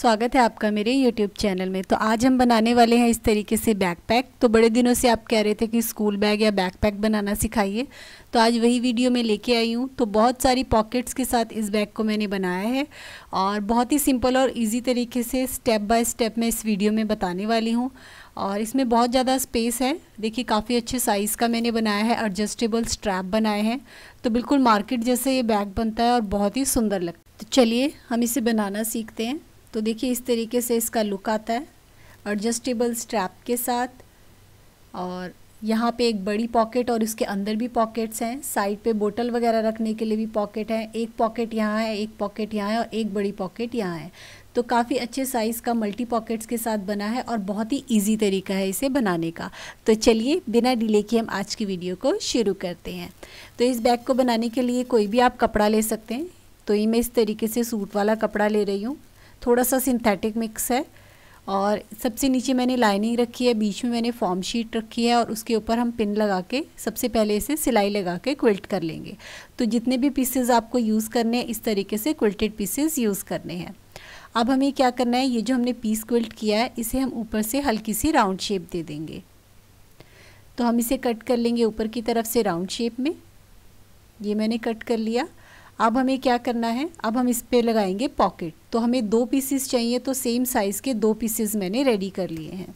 स्वागत है आपका मेरे YouTube चैनल में तो आज हम बनाने वाले हैं इस तरीके से बैकपैक तो बड़े दिनों से आप कह रहे थे कि स्कूल बैग या बैकपैक बनाना सिखाइए तो आज वही वीडियो में लेके आई हूँ तो बहुत सारी पॉकेट्स के साथ इस बैग को मैंने बनाया है और बहुत ही सिंपल और इजी तरीके से स्टेप बाय स्टेप मैं इस वीडियो में बताने वाली हूँ और इसमें बहुत ज़्यादा स्पेस है देखिए काफ़ी अच्छे साइज़ का मैंने बनाया है एडजस्टेबल स्ट्रैप बनाए हैं तो बिल्कुल मार्केट जैसे ये बैग बनता है और बहुत ही सुंदर लगता है तो चलिए हम इसे बनाना सीखते हैं तो देखिए इस तरीके से इसका लुक आता है एडजस्टेबल स्ट्रैप के साथ और यहाँ पे एक बड़ी पॉकेट और इसके अंदर भी पॉकेट्स हैं साइड पे बोतल वगैरह रखने के लिए भी पॉकेट है एक पॉकेट यहाँ है एक पॉकेट यहाँ है और एक बड़ी पॉकेट यहाँ है तो काफ़ी अच्छे साइज़ का मल्टी पॉकेट्स के साथ बना है और बहुत ही इजी तरीका है इसे बनाने का तो चलिए बिना डिले के हम आज की वीडियो को शुरू करते हैं तो इस बैग को बनाने के लिए कोई भी आप कपड़ा ले सकते हैं तो ये मैं इस तरीके से सूट वाला कपड़ा ले रही हूँ थोड़ा सा सिंथेटिक मिक्स है और सबसे नीचे मैंने लाइनिंग रखी है बीच में मैंने फॉर्म शीट रखी है और उसके ऊपर हम पिन लगा के सबसे पहले इसे सिलाई लगा के क्विल्ट कर लेंगे तो जितने भी पीसेज आपको यूज़ करने हैं इस तरीके से क्विल्टेड पीसेज यूज़ करने हैं अब हमें क्या करना है ये जो हमने पीस क्विल्ट किया है इसे हम ऊपर से हल्की सी राउंड शेप दे देंगे तो हम इसे कट कर लेंगे ऊपर की तरफ से राउंड शेप में ये मैंने कट कर लिया अब हमें क्या करना है अब हम इस पर लगाएंगे पॉकेट तो हमें दो पीसेस चाहिए तो सेम साइज़ के दो पीसेस मैंने रेडी कर लिए हैं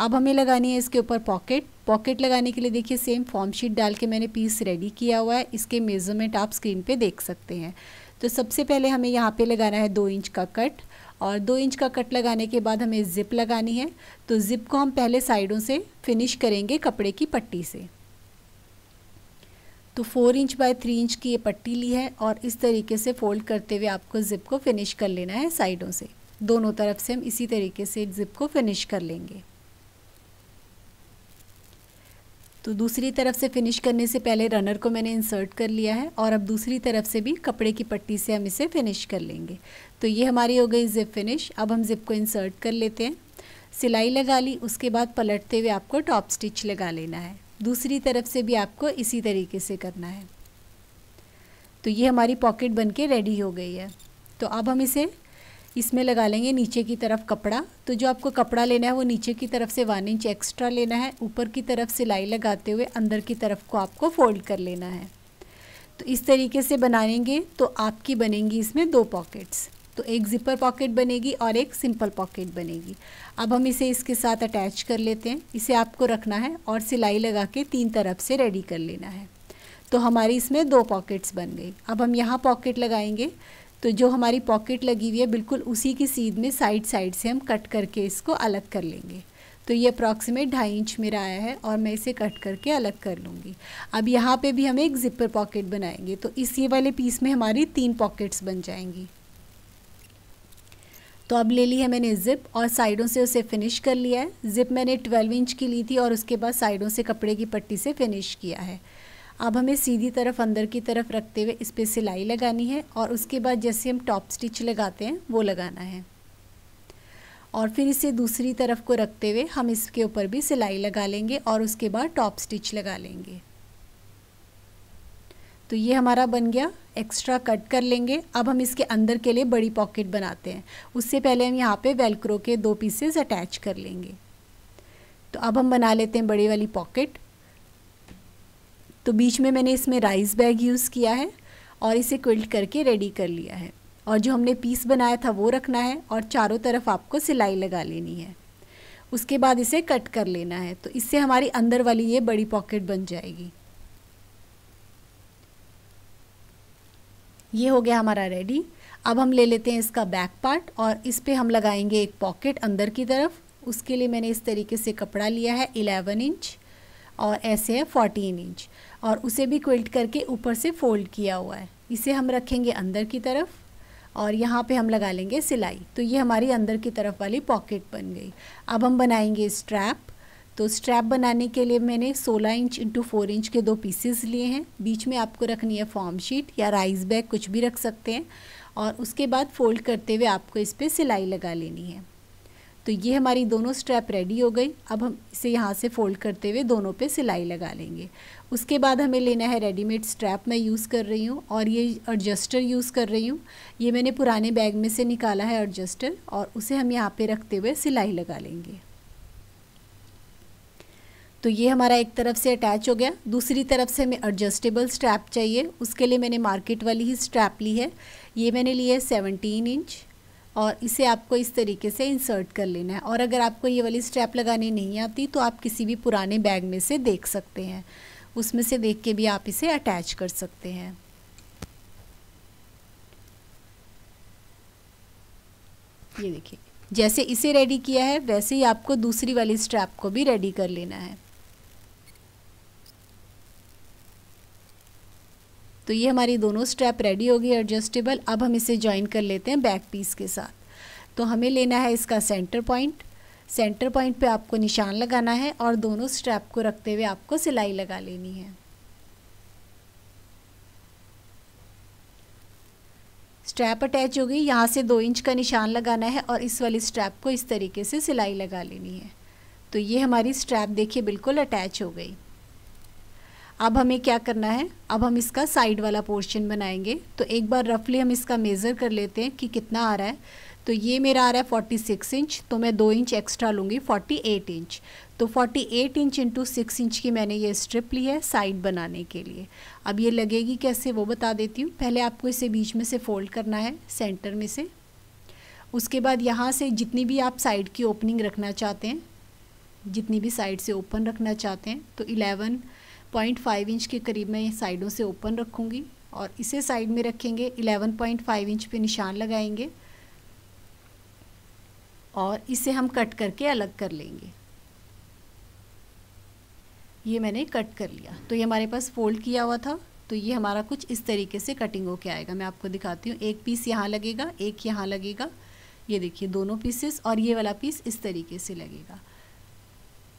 अब हमें लगानी है इसके ऊपर पॉकेट पॉकेट लगाने के लिए देखिए सेम फॉर्म शीट डाल के मैंने पीस रेडी किया हुआ है इसके मेज़रमेंट आप स्क्रीन पर देख सकते हैं तो सबसे पहले हमें यहाँ पर लगाना है दो इंच का कट और दो इंच का कट लगाने के बाद हमें ज़िप लगानी है तो ज़िप को हम पहले साइडों से फिनिश करेंगे कपड़े की पट्टी से तो four inch by three inch की ये पट्टी ली है और इस तरीके से फोल्ड करते हुए आपको ज़िप को फिनिश कर लेना है साइडों से दोनों तरफ से हम इसी तरीके से ज़िप को फिनिश कर लेंगे तो दूसरी तरफ से फिनिश करने से पहले रनर को मैंने इंसर्ट कर लिया है और अब दूसरी तरफ से भी कपड़े की पट्टी से हम इसे फिनिश कर लेंगे तो ये हमारी हो गई ज़िप फिनिश अब हम ज़िप को इंसर्ट कर लेते हैं सिलाई लगा ली उसके बाद पलटते हुए आपको टॉप स्टिच लगा लेना है दूसरी तरफ से भी आपको इसी तरीके से करना है तो ये हमारी पॉकेट बन के रेडी हो गई है तो अब हम इसे इसमें लगा लेंगे नीचे की तरफ कपड़ा तो जो आपको कपड़ा लेना है वो नीचे की तरफ से वन इंच एक्स्ट्रा लेना है ऊपर की तरफ सिलाई लगाते हुए अंदर की तरफ को आपको फोल्ड कर लेना है तो इस तरीके से बनाएंगे तो आपकी बनेंगी इसमें दो पॉकेट्स तो एक ज़िपर पॉकेट बनेगी और एक सिंपल पॉकेट बनेगी अब हम इसे इसके साथ अटैच कर लेते हैं इसे आपको रखना है और सिलाई लगा के तीन तरफ से रेडी कर लेना है तो हमारी इसमें दो पॉकेट्स बन गई अब हम यहाँ पॉकेट लगाएंगे तो जो हमारी पॉकेट लगी हुई है बिल्कुल उसी की सीध में साइड साइड से हम कट करके इसको अलग कर लेंगे तो ये अप्रॉक्सीमेट ढाई इंच मेरा आया है और मैं इसे कट करके अलग कर लूँगी अब यहाँ पे भी हम एक ज़िपर पॉकेट बनाएंगे तो इस ये वाले पीस में हमारी तीन पॉकेट्स बन जाएंगी तो अब ले ली है मैंने ज़िप और साइडों से उसे फिनिश कर लिया है ज़िप मैंने 12 इंच की ली थी और उसके बाद साइडों से कपड़े की पट्टी से फिनिश किया है अब हमें सीधी तरफ अंदर की तरफ रखते हुए इस पर सिलाई लगानी है और उसके बाद जैसे हम टॉप स्टिच लगाते हैं वो लगाना है और फिर इसे दूसरी तरफ को रखते हुए हम इसके ऊपर भी सिलाई लगा लेंगे और उसके बाद टॉप स्टिच लगा लेंगे तो ये हमारा बन गया एक्स्ट्रा कट कर लेंगे अब हम इसके अंदर के लिए बड़ी पॉकेट बनाते हैं उससे पहले हम यहाँ पे वेलक्रो के दो पीसेस अटैच कर लेंगे तो अब हम बना लेते हैं बड़ी वाली पॉकेट तो बीच में मैंने इसमें राइस बैग यूज़ किया है और इसे क्विल्ट करके रेडी कर लिया है और जो हमने पीस बनाया था वो रखना है और चारों तरफ आपको सिलाई लगा लेनी है उसके बाद इसे कट कर लेना है तो इससे हमारी अंदर वाली ये बड़ी पॉकेट बन जाएगी ये हो गया हमारा रेडी अब हम ले लेते हैं इसका बैक पार्ट और इस पर हम लगाएंगे एक पॉकेट अंदर की तरफ उसके लिए मैंने इस तरीके से कपड़ा लिया है इलेवन इंच और ऐसे है फोर्टीन इंच और उसे भी क्विल्ट करके ऊपर से फोल्ड किया हुआ है इसे हम रखेंगे अंदर की तरफ और यहाँ पे हम लगा लेंगे सिलाई तो ये हमारी अंदर की तरफ वाली पॉकेट बन गई अब हम बनाएंगे स्ट्रैप तो स्ट्रैप बनाने के लिए मैंने 16 इंच इंटू फोर इंच के दो पीसेस लिए हैं बीच में आपको रखनी है फॉर्म शीट या राइस बैग कुछ भी रख सकते हैं और उसके बाद फोल्ड करते हुए आपको इस पर सिलाई लगा लेनी है तो ये हमारी दोनों स्ट्रैप रेडी हो गई अब हम इसे यहाँ से फोल्ड करते हुए दोनों पे सिलाई लगा लेंगे उसके बाद हमें लेना है रेडीमेड स्ट्रैप मैं यूज़ कर रही हूँ और ये एडजस्टर यूज़ कर रही हूँ ये मैंने पुराने बैग में से निकाला है एडजस्टर और उसे हम यहाँ पे रखते हुए सिलाई लगा लेंगे तो ये हमारा एक तरफ से अटैच हो गया दूसरी तरफ से हमें एडजस्टेबल स्ट्रैप चाहिए उसके लिए मैंने मार्केट वाली ही स्ट्रैप ली है ये मैंने ली है सेवनटीन इंच और इसे आपको इस तरीके से इंसर्ट कर लेना है और अगर आपको ये वाली स्ट्रैप लगानी नहीं आती तो आप किसी भी पुराने बैग में से देख सकते हैं उसमें से देख के भी आप इसे अटैच कर सकते हैं ये देखिए जैसे इसे रेडी किया है वैसे ही आपको दूसरी वाली स्ट्रैप को भी रेडी कर लेना है तो ये हमारी दोनों स्ट्रैप रेडी हो गई एडजस्टेबल अब हम इसे ज्वाइन कर लेते हैं बैक पीस के साथ तो हमें लेना है इसका सेंटर पॉइंट सेंटर पॉइंट पे आपको निशान लगाना है और दोनों स्ट्रैप को रखते हुए आपको सिलाई लगा लेनी है स्ट्रैप अटैच हो गई यहाँ से दो इंच का निशान लगाना है और इस वाली स्ट्रैप को इस तरीके से सिलाई लगा लेनी है तो ये हमारी स्ट्रैप देखिए बिल्कुल अटैच हो गई अब हमें क्या करना है अब हम इसका साइड वाला पोर्शन बनाएंगे तो एक बार रफली हम इसका मेज़र कर लेते हैं कि कितना आ रहा है तो ये मेरा आ रहा है फोर्टी सिक्स इंच तो मैं दो इंच एक्स्ट्रा लूँगी फोर्टी एट इंच तो forty eight inch into six inch की मैंने ये स्ट्रिप ली है साइड बनाने के लिए अब ये लगेगी कैसे वो बता देती हूँ पहले आपको इसे बीच में से फोल्ड करना है सेंटर में से उसके बाद यहाँ से जितनी भी आप साइड की ओपनिंग रखना चाहते हैं जितनी भी साइड से ओपन रखना चाहते हैं तो इलेवन पॉइंट फाइव इंच के करीब मैं साइडों से ओपन रखूँगी और इसे साइड में रखेंगे इलेवन पॉइंट फाइव इंच पे निशान लगाएंगे और इसे हम कट करके अलग कर लेंगे ये मैंने कट कर लिया तो ये हमारे पास फोल्ड किया हुआ था तो ये हमारा कुछ इस तरीके से कटिंग होके आएगा मैं आपको दिखाती हूँ एक पीस यहाँ लगेगा एक यहाँ लगेगा ये देखिए दोनों पीसेस और ये वाला पीस इस तरीके से लगेगा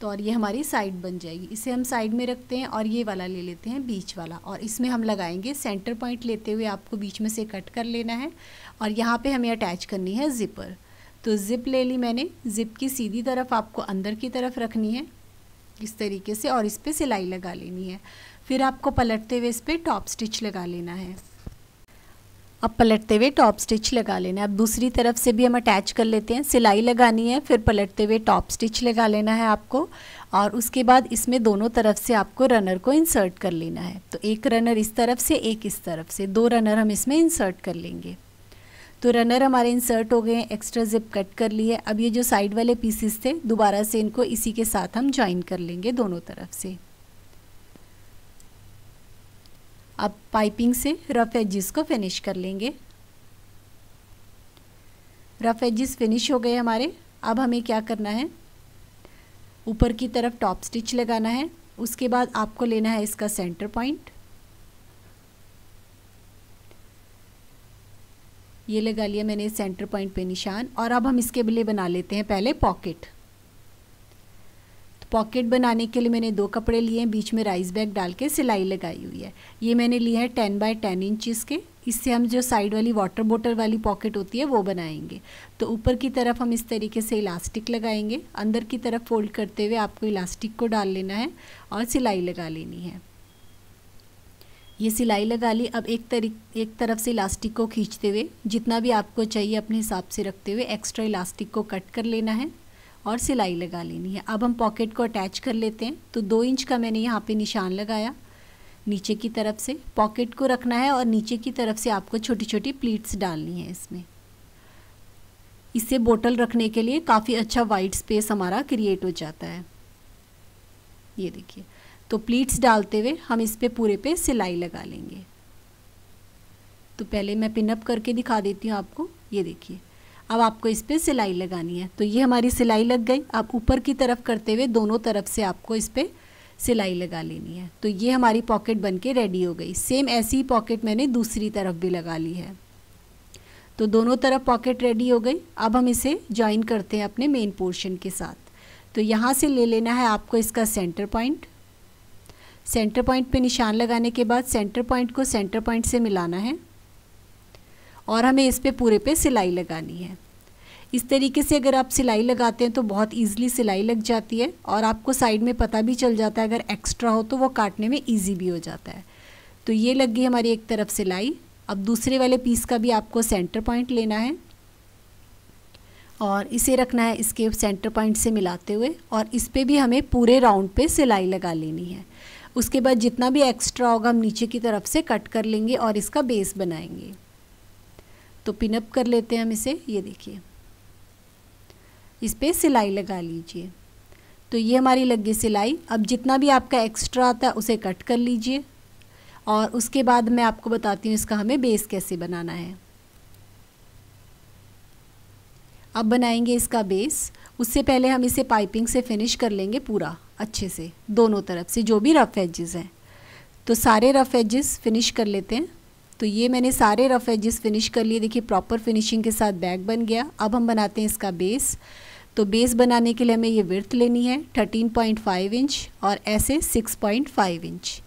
तो और ये हमारी साइड बन जाएगी इसे हम साइड में रखते हैं और ये वाला ले लेते हैं बीच वाला और इसमें हम लगाएंगे सेंटर पॉइंट लेते हुए आपको बीच में से कट कर लेना है और यहाँ पे हमें अटैच करनी है ज़िपर तो ज़िप ले ली मैंने ज़िप की सीधी तरफ आपको अंदर की तरफ रखनी है इस तरीके से और इस पर सिलाई लगा लेनी है फिर आपको पलटते हुए इस पर टॉप स्टिच लगा लेना है अब पलटते हुए टॉप स्टिच लगा लेना है अब दूसरी तरफ से भी हम अटैच कर लेते हैं सिलाई लगानी है फिर पलटते हुए टॉप स्टिच लगा लेना है आपको और उसके बाद इसमें दोनों तरफ से आपको रनर को इंसर्ट कर लेना है तो एक रनर इस तरफ से एक इस तरफ से दो रनर हम इसमें इंसर्ट कर लेंगे तो रनर हमारे इंसर्ट हो गए हैं एक्स्ट्रा जिप कट कर लिए अब ये जो साइड वाले पीसेस थे दोबारा से इनको इसी के साथ हम ज्वाइन कर लेंगे दोनों तरफ से अब पाइपिंग से रफ एजिस को फिनिश कर लेंगे रफ एजिस फिनिश हो गए हमारे अब हमें क्या करना है ऊपर की तरफ टॉप स्टिच लगाना है उसके बाद आपको लेना है इसका सेंटर पॉइंट ये लगा लिया मैंने सेंटर पॉइंट पे निशान और अब हम इसके लिए बना लेते हैं पहले पॉकेट पॉकेट बनाने के लिए मैंने दो कपड़े लिए हैं बीच में राइस बैग डाल के सिलाई लगाई हुई है ये मैंने लिया है टेन बाय टेन इंचज़ के इससे हम जो साइड वाली वाटर बोटल वाली पॉकेट होती है वो बनाएंगे तो ऊपर की तरफ हम इस तरीके से इलास्टिक लगाएंगे अंदर की तरफ फोल्ड करते हुए आपको इलास्टिक को डाल लेना है और सिलाई लगा लेनी है ये सिलाई लगा ली अब एक तरी एक तरफ से इलास्टिक को खींचते हुए जितना भी आपको चाहिए अपने हिसाब से रखते हुए एक्स्ट्रा इलास्टिक को कट कर लेना है और सिलाई लगा लेनी है अब हम पॉकेट को अटैच कर लेते हैं तो दो इंच का मैंने यहाँ पे निशान लगाया नीचे की तरफ से पॉकेट को रखना है और नीचे की तरफ से आपको छोटी छोटी प्लीट्स डालनी है इसमें इससे बोतल रखने के लिए काफ़ी अच्छा वाइट स्पेस हमारा क्रिएट हो जाता है ये देखिए तो प्लीट्स डालते हुए हम इस पर पूरे पे सिलाई लगा लेंगे तो पहले मैं पिनअप करके दिखा देती हूँ आपको ये देखिए अब आपको इस पर सिलाई लगानी है तो ये हमारी सिलाई लग गई आप ऊपर की तरफ करते हुए दोनों तरफ से आपको इस पर सिलाई लगा लेनी है तो ये हमारी पॉकेट बन के रेडी हो गई सेम ऐसी पॉकेट मैंने दूसरी तरफ भी लगा ली है तो दोनों तरफ पॉकेट रेडी हो गई अब हम इसे ज्वाइन करते हैं अपने मेन पोर्शन के साथ तो यहाँ से ले लेना है आपको इसका सेंटर पॉइंट सेंटर पॉइंट पे निशान लगाने के बाद सेंटर पॉइंट को सेंटर पॉइंट से मिलाना है और हमें इस पे पूरे पे सिलाई लगानी है इस तरीके से अगर आप सिलाई लगाते हैं तो बहुत ईजिली सिलाई लग जाती है और आपको साइड में पता भी चल जाता है अगर एक्स्ट्रा हो तो वो काटने में ईजी भी हो जाता है तो ये लग गई हमारी एक तरफ सिलाई अब दूसरे वाले पीस का भी आपको सेंटर पॉइंट लेना है और इसे रखना है इसके सेंटर पॉइंट से मिलाते हुए और इस पर भी हमें पूरे राउंड पे सिलाई लगा लेनी है उसके बाद जितना भी एक्स्ट्रा होगा हम नीचे की तरफ से कट कर लेंगे और इसका बेस बनाएंगे तो पिनअप कर लेते हैं हम इसे ये देखिए इस पर सिलाई लगा लीजिए तो ये हमारी लग गई सिलाई अब जितना भी आपका एक्स्ट्रा आता है उसे कट कर लीजिए और उसके बाद मैं आपको बताती हूँ इसका हमें बेस कैसे बनाना है अब बनाएंगे इसका बेस उससे पहले हम इसे पाइपिंग से फिनिश कर लेंगे पूरा अच्छे से दोनों तरफ से जो भी रफ़ एजेस हैं तो सारे रफ़ एजेस फिनिश कर लेते हैं तो ये मैंने सारे रफ़ एजेस फिनिश कर लिए देखिए प्रॉपर फिनिशिंग के साथ बैग बन गया अब हम बनाते हैं इसका बेस तो बेस बनाने के लिए हमें ये विर्थ लेनी है 13.5 इंच और ऐसे 6.5 इंच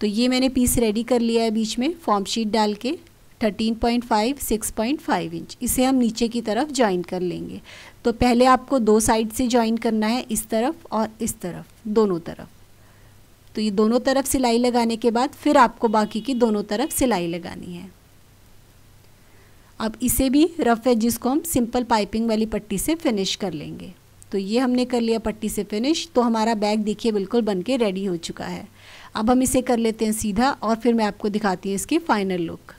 तो ये मैंने पीस रेडी कर लिया है बीच में फॉर्म शीट डाल के 13.5 6.5 इंच इसे हम नीचे की तरफ ज्वाइन कर लेंगे तो पहले आपको दो साइड से ज्वाइन करना है इस तरफ और इस तरफ दोनों तरफ तो ये दोनों तरफ सिलाई लगाने के बाद फिर आपको बाकी की दोनों तरफ सिलाई लगानी है अब इसे भी रफ है जिसको हम सिंपल पाइपिंग वाली पट्टी से फिनिश कर लेंगे तो ये हमने कर लिया पट्टी से फिनिश तो हमारा बैग देखिए बिल्कुल बन के रेडी हो चुका है अब हम इसे कर लेते हैं सीधा और फिर मैं आपको दिखाती हूँ इसकी फ़ाइनल लुक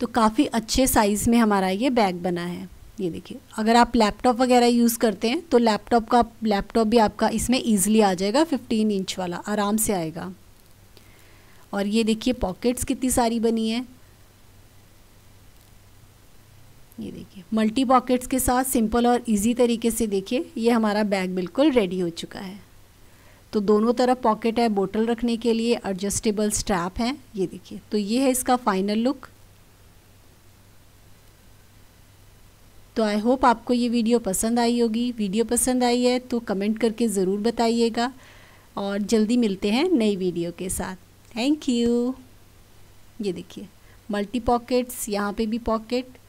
तो काफ़ी अच्छे साइज़ में हमारा ये बैग बना है ये देखिए अगर आप लैपटॉप वगैरह यूज़ करते हैं तो लैपटॉप का लैपटॉप भी आपका इसमें ईजिली आ जाएगा 15 इंच वाला आराम से आएगा और ये देखिए पॉकेट्स कितनी सारी बनी है ये देखिए मल्टी पॉकेट्स के साथ सिंपल और इजी तरीके से देखिए ये हमारा बैग बिल्कुल रेडी हो चुका है तो दोनों तरफ पॉकेट है बोतल रखने के लिए एडजस्टेबल स्ट्रैप है ये देखिए तो ये है इसका फाइनल लुक तो आई होप आपको ये वीडियो पसंद आई होगी वीडियो पसंद आई है तो कमेंट करके ज़रूर बताइएगा और जल्दी मिलते हैं नई वीडियो के साथ थैंक यू ये देखिए मल्टी पॉकेट्स यहाँ पे भी पॉकेट